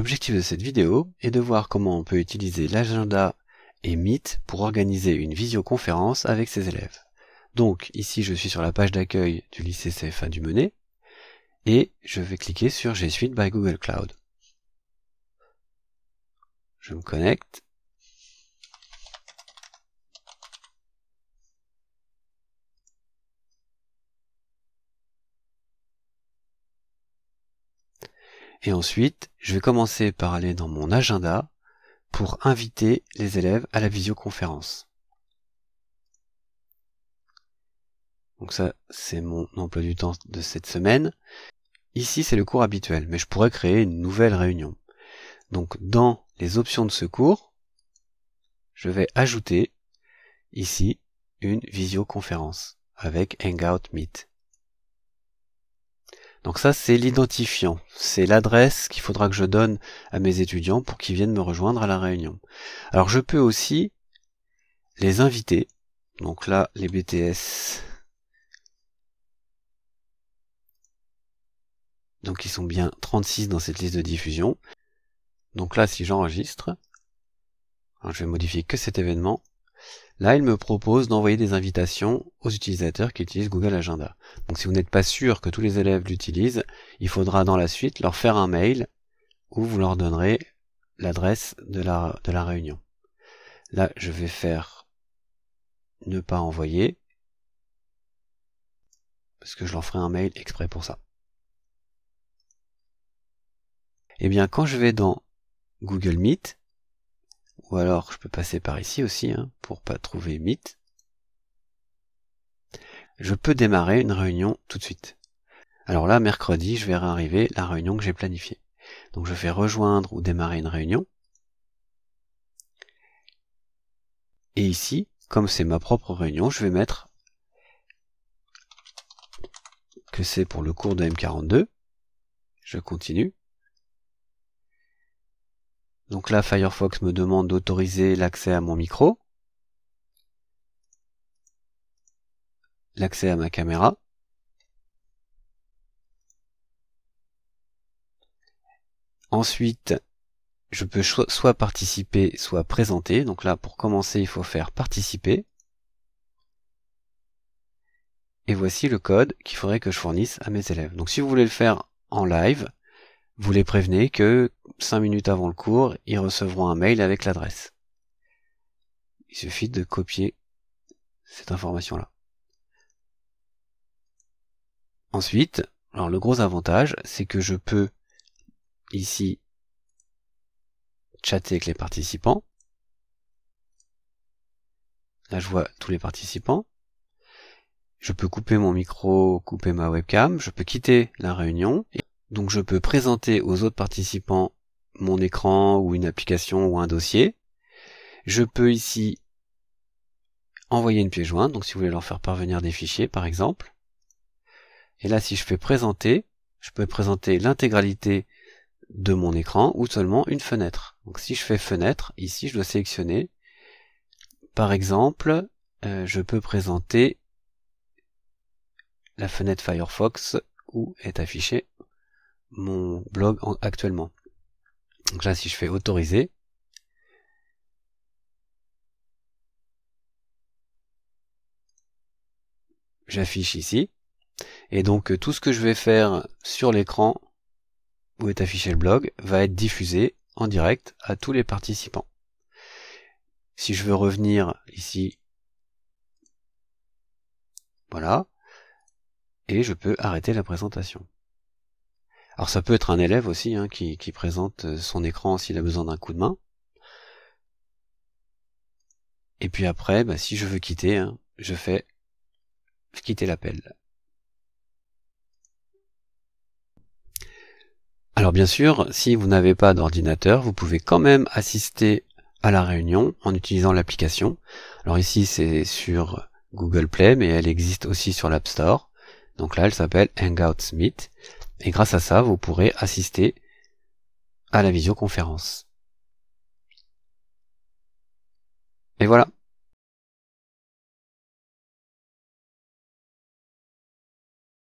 L'objectif de cette vidéo est de voir comment on peut utiliser l'agenda et Meet pour organiser une visioconférence avec ses élèves. Donc ici je suis sur la page d'accueil du lycée CFA du Menet et je vais cliquer sur G Suite by Google Cloud. Je me connecte Et ensuite, je vais commencer par aller dans mon agenda pour inviter les élèves à la visioconférence. Donc ça, c'est mon emploi du temps de cette semaine. Ici, c'est le cours habituel, mais je pourrais créer une nouvelle réunion. Donc dans les options de ce cours, je vais ajouter ici une visioconférence avec Hangout Meet. Donc ça, c'est l'identifiant. C'est l'adresse qu'il faudra que je donne à mes étudiants pour qu'ils viennent me rejoindre à la réunion. Alors je peux aussi les inviter. Donc là, les BTS. Donc ils sont bien 36 dans cette liste de diffusion. Donc là, si j'enregistre, hein, je vais modifier que cet événement. Là, il me propose d'envoyer des invitations aux utilisateurs qui utilisent Google Agenda. Donc si vous n'êtes pas sûr que tous les élèves l'utilisent, il faudra dans la suite leur faire un mail où vous leur donnerez l'adresse de la, de la réunion. Là, je vais faire ne pas envoyer parce que je leur ferai un mail exprès pour ça. Eh bien, quand je vais dans Google Meet, ou alors je peux passer par ici aussi hein, pour pas trouver mythe. Je peux démarrer une réunion tout de suite. Alors là, mercredi, je verrai arriver la réunion que j'ai planifiée. Donc je fais rejoindre ou démarrer une réunion. Et ici, comme c'est ma propre réunion, je vais mettre que c'est pour le cours de M42. Je continue. Donc là, Firefox me demande d'autoriser l'accès à mon micro, l'accès à ma caméra, Ensuite, je peux soit participer, soit présenter. Donc là, pour commencer, il faut faire participer. Et voici le code qu'il faudrait que je fournisse à mes élèves. Donc si vous voulez le faire en live, vous les prévenez que 5 minutes avant le cours, ils recevront un mail avec l'adresse. Il suffit de copier cette information-là. Ensuite, alors le gros avantage, c'est que je peux ici chatter avec les participants. Là, je vois tous les participants. Je peux couper mon micro, couper ma webcam, je peux quitter la réunion. Et donc je peux présenter aux autres participants mon écran ou une application ou un dossier. Je peux ici envoyer une pièce jointe, donc si vous voulez leur faire parvenir des fichiers par exemple. Et là si je fais présenter, je peux présenter l'intégralité de mon écran ou seulement une fenêtre. Donc si je fais fenêtre, ici je dois sélectionner. Par exemple, euh, je peux présenter la fenêtre Firefox où est affichée mon blog en, actuellement. Donc là, si je fais autoriser, j'affiche ici. Et donc euh, tout ce que je vais faire sur l'écran où est affiché le blog va être diffusé en direct à tous les participants. Si je veux revenir ici, voilà, et je peux arrêter la présentation. Alors ça peut être un élève aussi hein, qui, présente euh, son écran s'il a besoin d'un coup de main. Et puis après, bah, si je veux quitter, hein, je fais quitter l'appel. Alors bien sûr, si vous n'avez pas d'ordinateur, vous pouvez quand même assister à la réunion en utilisant l'application. Alors ici, c'est sur Google Play, mais elle existe aussi sur l'App Store. Donc là, elle s'appelle Hangouts Meet. Et grâce à ça, vous pourrez assister à la visioconférence. Et voilà.